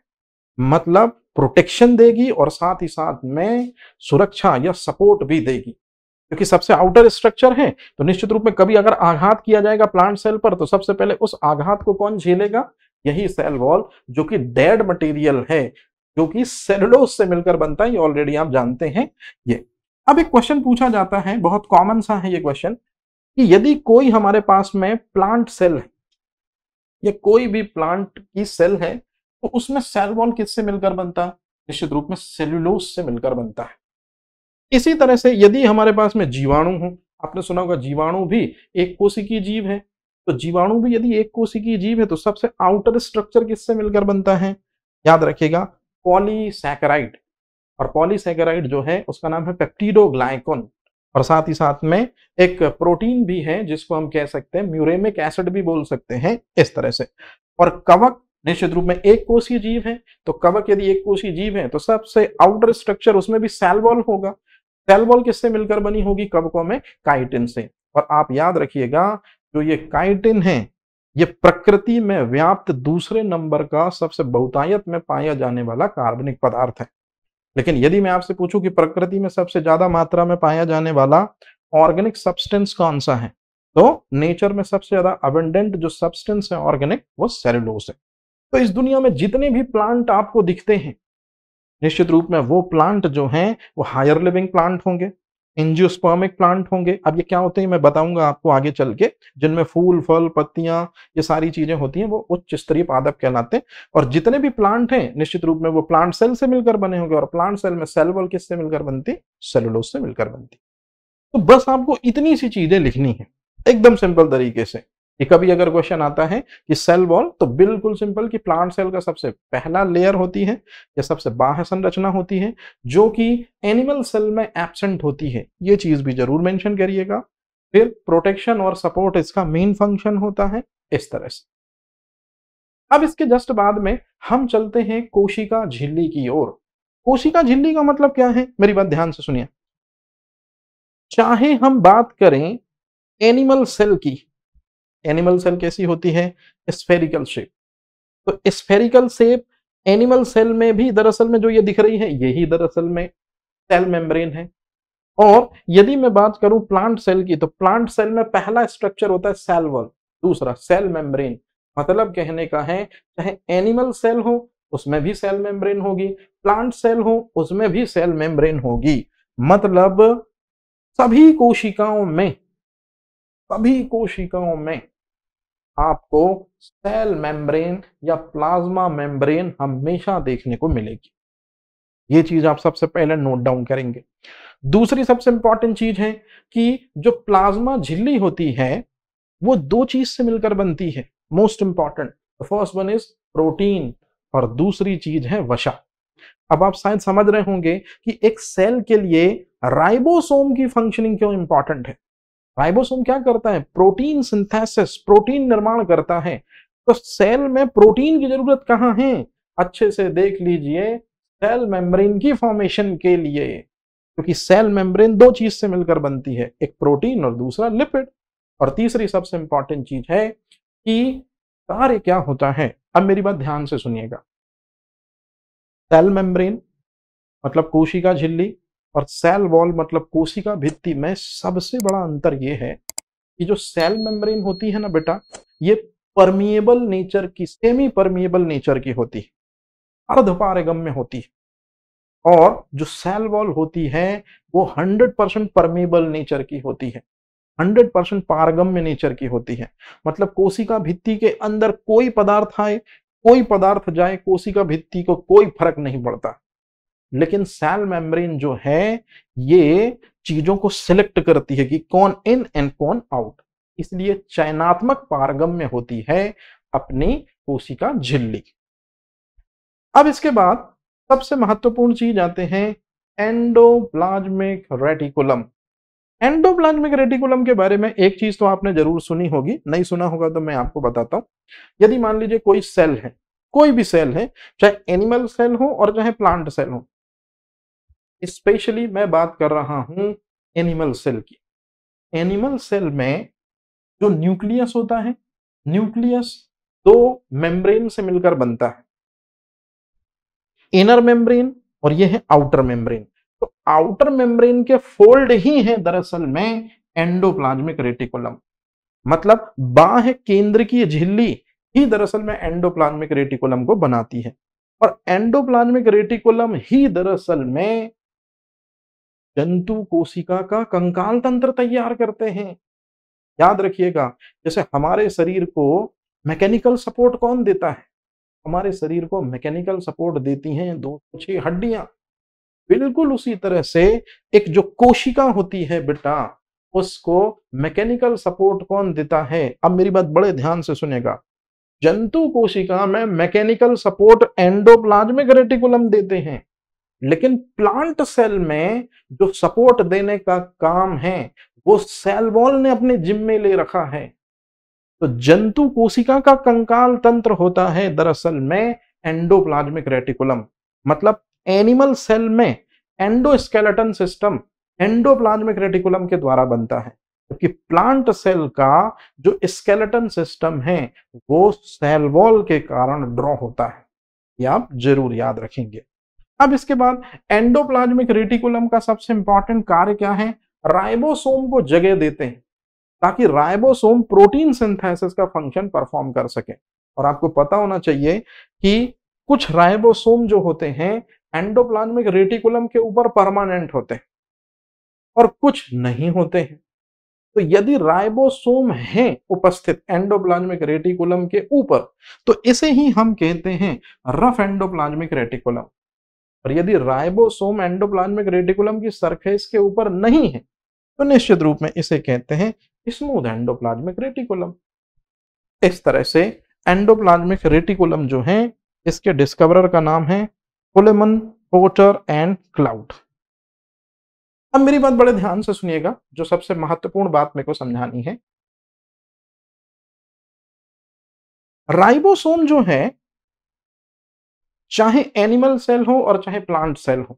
मतलब प्रोटेक्शन देगी और साथ ही साथ में सुरक्षा या सपोर्ट भी देगी क्योंकि सबसे आउटर स्ट्रक्चर है तो निश्चित रूप में कभी अगर आघात किया जाएगा प्लांट सेल पर तो सबसे पहले उस आघात को कौन झेलेगा यही सेल वॉल जो कि डेड मटेरियल है जो कि सेलुलोज से मिलकर बनता है ये ऑलरेडी आप जानते हैं ये अब एक क्वेश्चन पूछा जाता है बहुत कॉमन सा है ये क्वेश्चन कि यदि कोई हमारे पास में प्लांट सेल है या कोई भी प्लांट की सेल है तो उसमें सेल वॉल किससे मिलकर बनता है निश्चित रूप में सेल्यूलोस से मिलकर बनता है इसी तरह से यदि हमारे पास में जीवाणु हो आपने सुना होगा जीवाणु भी एक कोशिकीय जीव है तो जीवाणु भी यदि एक कोशिकीय जीव है तो सबसे आउटर स्ट्रक्चर किससे मिलकर बनता है याद रखिएगा पॉलीसेकेराइड और पॉलीसेकेराइड जो है उसका नाम है पेप्टीडोग्लाइकोन और साथ ही साथ में एक प्रोटीन भी है जिसको हम कह सकते हैं म्यूरेमिक एसिड भी बोल सकते हैं इस तरह से और कवक निश्चित रूप में एक कोशीय जीव है तो कवक यदि एक कोशीय जीव है तो सबसे आउटर स्ट्रक्चर उसमें भी सेल वॉल होगा सेल वॉल किससे मिलकर बनी होगी कवकों में काइटिन से और आप याद रखिएगा जो ये काइटिन है ये प्रकृति में व्याप्त दूसरे नंबर का सबसे बहुतायत में पाया जाने वाला कार्बनिक पदार्थ है लेकिन यदि मैं आपसे पूछूं कि प्रकृति में सबसे ज्यादा मात्रा में पाया जाने वाला ऑर्गेनिक सब्सटेंस कौन सा है तो नेचर में सबसे ज्यादा अबेंडेंट जो सब्सटेंस है ऑर्गेनिक वो सेलुलोस है तो इस दुनिया में जितने भी प्लांट आपको दिखते हैं निश्चित रूप में वो प्लांट जो हैं वो हायर लिविंग प्लांट होंगे इंजियोस्पर्मिक प्लांट होंगे अब ये क्या होते हैं मैं बताऊंगा आपको आगे चल के जिनमें फूल फल पत्तियां ये सारी चीजें होती हैं वो उच्च स्तरीय पादप कहलाते हैं और जितने भी प्लांट हैं निश्चित रूप में वो प्लांट सेल से मिलकर बने होंगे और प्लांट सेल में सेल वॉल किससे मिलकर बनती सेलुलोज से मिलकर बनती तो बस आपको इतनी सी चीजें लिखनी है एकदम सिंपल तरीके से ये कभी अगर क्वेश्चन आता है कि सेल वॉल तो बिल्कुल सिंपल कि प्लांट सेल का सबसे पहला लेयर होती है या सबसे बाह्य संरचना होती है जो कि एनिमल सेल में एबसेंट होती है ये चीज भी जरूर मेंशन करिएगा फिर प्रोटेक्शन और सपोर्ट इसका मेन फंक्शन होता है इस तरह से अब इसके जस्ट बाद में हम चलते हैं कोशिका झिल्ली की ओर कोशिका झिल्ली का मतलब क्या है मेरी बात ध्यान से सुनिए चाहे हम बात करें एनिमल सेल की एनिमल सेल कैसी होती है स्फेरिकल शेप तो स्फेरिकल शेप एनिमल सेल में भी दरअसल में जो ये दिख रही है यही दरअसल में सेल मेम्ब्रेन है और यदि मैं बात करूं प्लांट सेल की तो प्लांट सेल में पहला स्ट्रक्चर होता है सेल वॉल दूसरा सेल मेम्ब्रेन मतलब कहने का है चाहे एनिमल सेल हो उसमें भी सेल मेम्ब्रेन होगी प्लांट सेल हो उसमें भी सेल मेम्ब्रेन होगी मतलब सभी कोशिकाओं में सभी कोशिकाओं में आपको सेल मेम्ब्रेन या प्लाज्मा मेम्ब्रेन हमेशा देखने को मिलेगी ये चीज आप सबसे पहले नोट डाउन करेंगे दूसरी सबसे इंपॉर्टेंट चीज है कि जो प्लाज्मा झिल्ली होती है वो दो चीज से मिलकर बनती है most important first one is protein और दूसरी चीज है वशा अब आप शायद समझ रहे होंगे कि एक सेल के लिए राइबोसोम की फंक्शनिंग क्यों इंपॉर्टेंट है राइबोसोम क्या करता है प्रोटीन सिंथेसिस प्रोटीन निर्माण करता है तो सेल में प्रोटीन की जरूरत कहाँ है अच्छे से देख लीजिए सेल मेम्ब्रेन की फॉर्मेशन के लिए क्योंकि सेल मेम्ब्रेन दो चीज से मिलकर बनती है एक प्रोटीन और दूसरा लिपिड और तीसरी सबसे इंपॉर्टेंट चीज है कि कार्य क्या होता है अब मेरी बात ध्यान से सुनिएगा सेल मेम्ब्रेन मतलब कोशिका झिल्ली और सेल वॉल मतलब कोशिका भित्ति में सबसे बड़ा अंतर ये है कि जो सेल मेम्ब्रेन होती है ना बेटा ये परमिएबल नेचर की सेमी परमिएबल नेचर की होती है अर्धपारगम में होती है और जो सेल वॉल होती है वो 100 परसेंट परमिएबल नेचर की होती है 100 परसेंट पारगम में नेचर की होती है मतलब कोशिका भित्ति के अंदर कोई पदार्थ आए कोई पदार्थ जाए कोशिका भित्ति को कोई फर्क नहीं पड़ता लेकिन सेल मेम्ब्रेन जो है ये चीजों को सिलेक्ट करती है कि कौन इन एंड कौन आउट इसलिए चयनात्मक पारगम में होती है अपनी कोशिका झिल्ली अब इसके बाद सबसे महत्वपूर्ण चीज आते हैं एंडोप्लाज्मिक रेटिकुलम एंडोप्लाज्मिक रेटिकुलम के बारे में एक चीज तो आपने जरूर सुनी होगी नहीं सुना होगा तो मैं आपको बताता हूं यदि मान लीजिए कोई सेल है कोई भी सेल है चाहे एनिमल सेल हो और चाहे प्लांट सेल हो स्पेशली मैं बात कर रहा हूं एनिमल सेल की एनिमल सेल में जो न्यूक्लियस होता है न्यूक्लियस दो मेम्ब्रेन से मिलकर बनता है इनर मेम्ब्रेन और यह है आउटर मेम्ब्रेन तो आउटर मेम्ब्रेन के फोल्ड ही है दरअसल में एंडोप्लाज्मिक रेटिकुलम मतलब बाह्य केंद्र की झिल्ली ही दरअसल में एंडोप्लाज्मिक रेटिकुलम को बनाती है और एंडोप्लाज्मिक रेटिकुलम ही दरअसल में जंतु कोशिका का कंकाल तंत्र तैयार करते हैं याद रखिएगा जैसे हमारे शरीर को मैकेनिकल सपोर्ट कौन देता है हमारे शरीर को मैकेनिकल सपोर्ट देती हैं दो छह हड्डियां बिल्कुल उसी तरह से एक जो कोशिका होती है बेटा उसको मैकेनिकल सपोर्ट कौन देता है अब मेरी बात बड़े ध्यान से सुनेगा जंतु कोशिका में मैकेनिकल सपोर्ट एंडोप्लाज्मिक रेटिकुलम देते हैं लेकिन प्लांट सेल में जो सपोर्ट देने का काम है वो सेल वॉल ने अपने जिम में ले रखा है तो जंतु कोशिका का कंकाल तंत्र होता है दरअसल में एंडोप्लाज्मिक रेटिकुलम मतलब एनिमल सेल में एंडोस्केलेटन सिस्टम एंडोप्लाज्मिक रेटिकुलम के द्वारा बनता है जबकि प्लांट सेल का जो स्केलेटन सिस्टम है वो सेल वॉल के कारण ड्रॉ होता है ये आप जरूर याद रखेंगे अब इसके बाद एंडोप्लाज्मिक रेटिकुलम का सबसे इंपॉर्टेंट कार्य क्या है राइबोसोम को जगह देते हैं ताकि राइबोसोम प्रोटीन सिंथेसिस का फंक्शन परफॉर्म कर सके और आपको पता होना चाहिए कि कुछ राइबोसोम जो होते हैं एंडोप्लाज्मिक रेटिकुलम के ऊपर परमानेंट होते हैं और कुछ नहीं होते हैं तो यदि राइबोसोम हैं उपस्थित एंडोप्लाज्मिक रेटिकुलम के ऊपर तो इसे ही हम कहते हैं रफ एंडोप्लाज्मिक रेटिकुलम और यदि राइबोसोम एंडोप्लाज्मिक रेटिकुलम की सरफेस के ऊपर नहीं है तो निश्चित रूप में इसे कहते हैं स्मूथ एंडोप्लाज्मिक रेटिकुलम इस तरह से एंडोप्लाज्मिक रेटिकुलम जो है इसके डिस्कवरर का नाम है पुलेमन पोटर एंड क्लाउड अब मेरी बात बड़े ध्यान से सुनिएगा जो सबसे महत्वपूर्ण बात मेरे को समझानी है राइबोसोम जो है चाहे एनिमल सेल हो और चाहे प्लांट सेल हो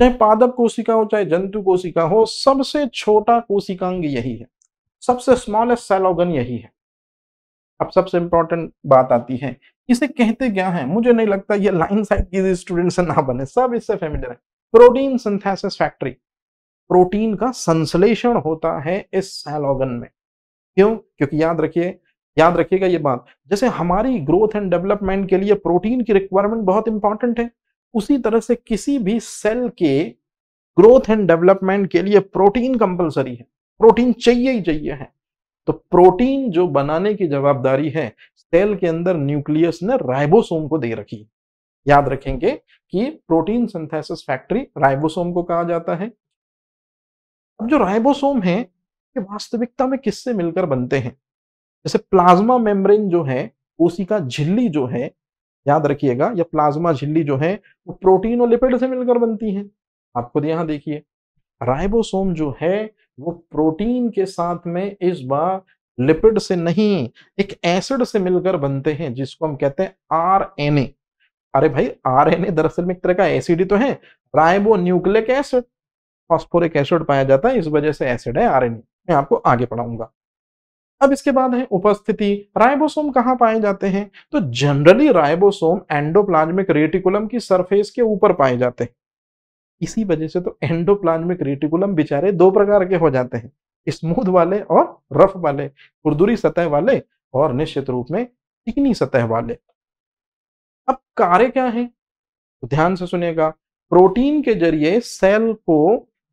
चाहे पादप कोशिका हो चाहे जंतु कोशिका हो सबसे छोटा कोशिकांग यही है सबसे स्मॉलेस्ट सेल ऑर्गन यही है अब सबसे इंपॉर्टेंट बात आती है इसे कहते क्या है मुझे नहीं लगता ये लाइन साइड की स्टूडेंट से ना बने सब इससे फेमिलियर है प्रोटीन सिंथेसिस फैक्ट्री प्रोटीन का संश्लेषण होता है इस सेल ऑर्गन में क्यों क्योंकि याद रखिए याद रखिएगा ये बात जैसे हमारी ग्रोथ एंड डेवलपमेंट के लिए प्रोटीन की रिक्वायरमेंट बहुत इंपॉर्टेंट है उसी तरह से किसी भी सेल के ग्रोथ एंड डेवलपमेंट के लिए प्रोटीन कंपलसरी है प्रोटीन चाहिए ही चाहिए है तो प्रोटीन जो बनाने की जवाबदारी है सेल के अंदर न्यूक्लियस ने राइबोसोम को दे रखी याद रखेंगे कि प्रोटीन सिंथेसिस फैक्ट्री राइबोसोम को कहा जाता है अब जो राइबोसोम है ये वास्तविकता में किससे मिलकर बनते हैं जैसे प्लाज्मा मेम्ब्रेन जो है कोशिका झिल्ली जो है याद रखिएगा या प्लाज्मा झिल्ली जो है वो प्रोटीन और लिपिड से मिलकर बनती है आप खुद यहां देखिए राइबोसोम जो है वो प्रोटीन के साथ में इस बार लिपिड से नहीं एक एसिड से मिलकर बनते हैं जिसको हम कहते हैं ए अरे भाई ए दरअसल में एक तरह का एसिड ही तो है ribonucleic acid phosphoric acid पाया जाता है इस वजह से एसिड है ए मैं आपको आगे पढ़ाऊंगा अब इसके बाद है उपस्थिति राइबोसोम कहाँ पाए जाते हैं तो जनरली राइबोसोम एंडोप्लाज्मिक रेटिकुलम की सरफेस के ऊपर पाए जाते हैं इसी वजह से तो एंडोप्लाज्मिक रेटिकुलम बेचारे दो प्रकार के हो जाते हैं स्मूथ वाले और रफ वाले खुरदुरी सतह वाले और निश्चित रूप में चिकनी सतह वाले अब कार्य क्या है तो ध्यान से सुनेगा प्रोटीन के जरिए सेल को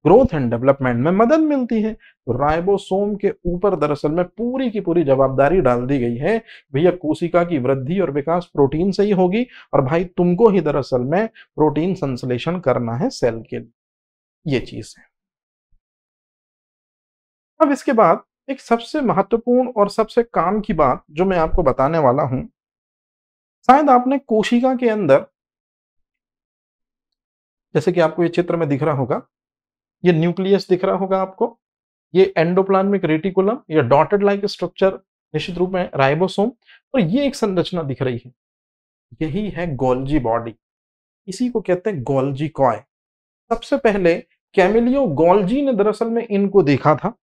ग्रोथ एंड डेवलपमेंट में मदद मिलती है तो राइबोसोम के ऊपर दरअसल में पूरी की पूरी जवाबदारी डाल दी गई है भैया कोशिका की वृद्धि और विकास प्रोटीन से ही होगी और भाई तुमको ही दरअसल में प्रोटीन संश्लेषण करना है सेल के लिए ये चीज है अब इसके बाद एक सबसे महत्वपूर्ण और सबसे काम की बात जो मैं आपको बताने वाला हूं शायद आपने कोशिका के अंदर जैसे कि आपको ये चित्र में दिख रहा होगा ये न्यूक्लियस दिख रहा होगा आपको ये एंडोप्लाज्मिक रेटिकुलम या डॉटेड लाइक स्ट्रक्चर निश्चित रूप में राइबोसोम और ये एक संरचना दिख रही है यही है गोल्जी बॉडी इसी को कहते हैं गोल्जी कॉय सबसे पहले कैमिलियो गोल्जी ने दरअसल में इनको देखा था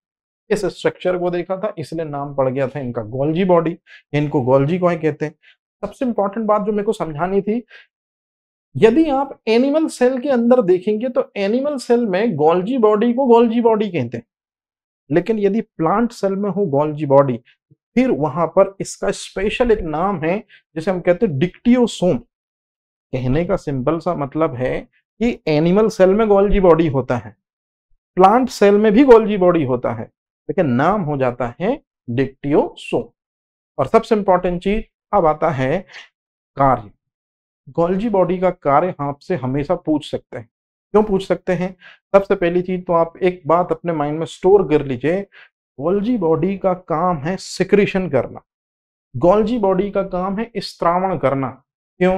इस स्ट्रक्चर को देखा था इसलिए नाम पड़ गया था इनका गोल्जी बॉडी इनको गोल्जी कॉय कहते हैं सबसे इंपॉर्टेंट बात जो मेरे को समझानी थी यदि आप एनिमल सेल के अंदर देखेंगे तो एनिमल सेल में गोल्जी बॉडी को गोल्जी बॉडी कहते हैं लेकिन यदि प्लांट सेल में हो गोल्जी बॉडी फिर वहां पर इसका स्पेशल एक नाम है जिसे हम कहते हैं डिक्टियोसोम कहने का सिंपल सा मतलब है कि एनिमल सेल में गोल्जी बॉडी होता है प्लांट सेल में भी गोल्जी बॉडी होता है लेकिन नाम हो जाता है डिक्टियोसोम और सबसे इंपॉर्टेंट चीज अब आता है कार्य गोल्जी बॉडी का कार्य आपसे हमेशा पूछ सकते हैं क्यों पूछ सकते हैं सबसे पहली चीज तो आप एक बात अपने माइंड में स्टोर कर लीजिए गोल्जी बॉडी का काम है सिक्रेशन करना गोल्जी बॉडी का काम है स्त्रावण करना क्यों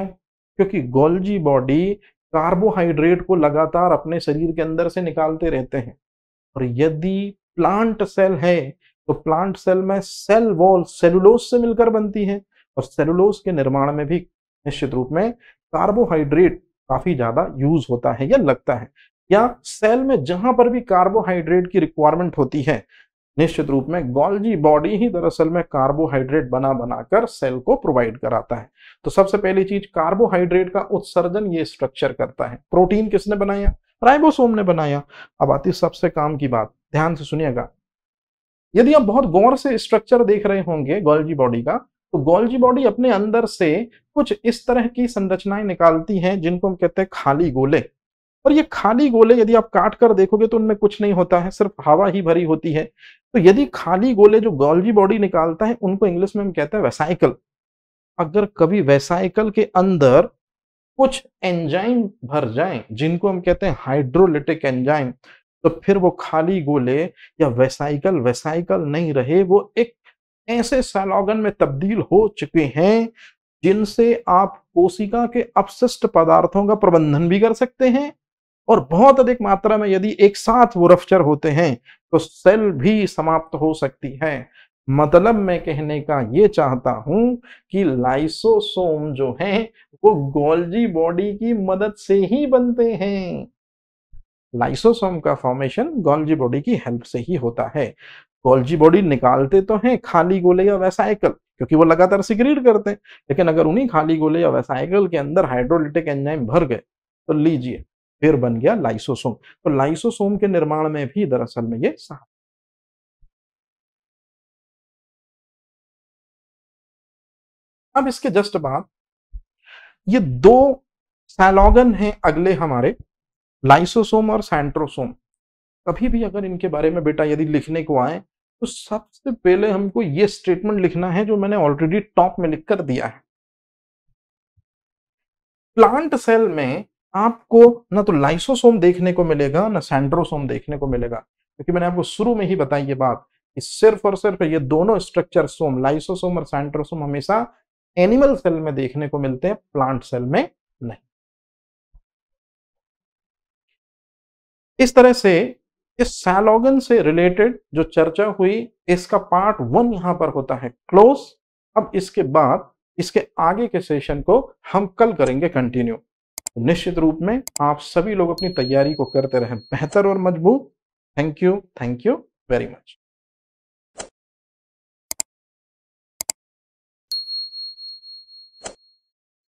क्योंकि गोल्जी बॉडी कार्बोहाइड्रेट को लगातार अपने शरीर के अंदर से निकालते रहते हैं और यदि प्लांट सेल है तो प्लांट सेल में सेल वॉल सेलुलोस से मिलकर बनती है और सेलुलोज के निर्माण में भी निश्चित रूप में कार्बोहाइड्रेट काफी ज्यादा यूज होता है या लगता है या सेल में जहां पर भी कार्बोहाइड्रेट की रिक्वायरमेंट होती है निश्चित रूप में गोल्जी बॉडी ही दरअसल में कार्बोहाइड्रेट बना बनाकर सेल को प्रोवाइड कराता है तो सबसे पहली चीज कार्बोहाइड्रेट का उत्सर्जन ये स्ट्रक्चर करता है प्रोटीन किसने बनाया राइबोसोम ने बनाया अब आती सबसे काम की बात ध्यान से सुनिएगा यदि आप बहुत गौर से स्ट्रक्चर देख रहे होंगे गोल्जी बॉडी का तो गोल्जी बॉडी अपने अंदर से कुछ इस तरह की संरचनाएं निकालती हैं जिनको हम कहते हैं खाली गोले और ये खाली गोले यदि आप काट कर देखोगे तो उनमें कुछ नहीं होता है सिर्फ हवा ही भरी होती है तो यदि खाली गोले जो गोल्जी बॉडी निकालता है उनको इंग्लिश में हम कहते हैं वेसाइकल अगर कभी वेसाइकल के अंदर कुछ एंजाइम भर जाए जिनको हम कहते हैं हाइड्रोलिटिक एंजाइम तो फिर वो खाली गोले या वेसाइकल वेसाइकल नहीं रहे वो एक ऐसे सैलॉगन में तब्दील हो चुके हैं जिनसे आप कोशिका के अपशिष्ट पदार्थों का प्रबंधन भी कर सकते हैं और बहुत अधिक मात्रा में यदि एक साथ वो रफ्चर होते हैं तो सेल भी समाप्त हो सकती है मतलब मैं कहने का ये चाहता हूं कि लाइसोसोम जो हैं वो गोल्जी बॉडी की मदद से ही बनते हैं लाइसोसोम का फॉर्मेशन गोल्जी बॉडी की हेल्प से ही होता है गोल्जी बॉडी निकालते तो हैं खाली गोले या वैसाइकल क्योंकि वो लगातार सिक्रीट करते हैं लेकिन अगर उन्हीं खाली गोले या वैसाइकल के अंदर हाइड्रोलिटिक एंजाइम भर गए तो लीजिए फिर बन गया लाइसोसोम तो लाइसोसोम के निर्माण में भी दरअसल में ये सहायक अब इसके जस्ट बाद ये दो सैलॉगन हैं अगले हमारे लाइसोसोम और सेंट्रोसोम कभी भी अगर इनके बारे में बेटा यदि लिखने को आए तो सबसे पहले हमको ये स्टेटमेंट लिखना है जो मैंने ऑलरेडी टॉप में लिख कर दिया है प्लांट सेल में आपको ना तो लाइसोसोम देखने को मिलेगा ना सेंड्रोसोम देखने को मिलेगा क्योंकि मैंने आपको शुरू में ही बताई ये बात कि सिर्फ और सिर्फ ये दोनों स्ट्रक्चर सोम लाइसोसोम और सेंट्रोसोम हमेशा एनिमल सेल में देखने को मिलते हैं प्लांट सेल में नहीं इस तरह से इस सैलोगन से रिलेटेड जो चर्चा हुई इसका पार्ट वन यहां पर होता है क्लोज अब इसके बाद इसके आगे के सेशन को हम कल करेंगे कंटिन्यू निश्चित रूप में आप सभी लोग अपनी तैयारी को करते रहें बेहतर और मजबूत thank you thank you very much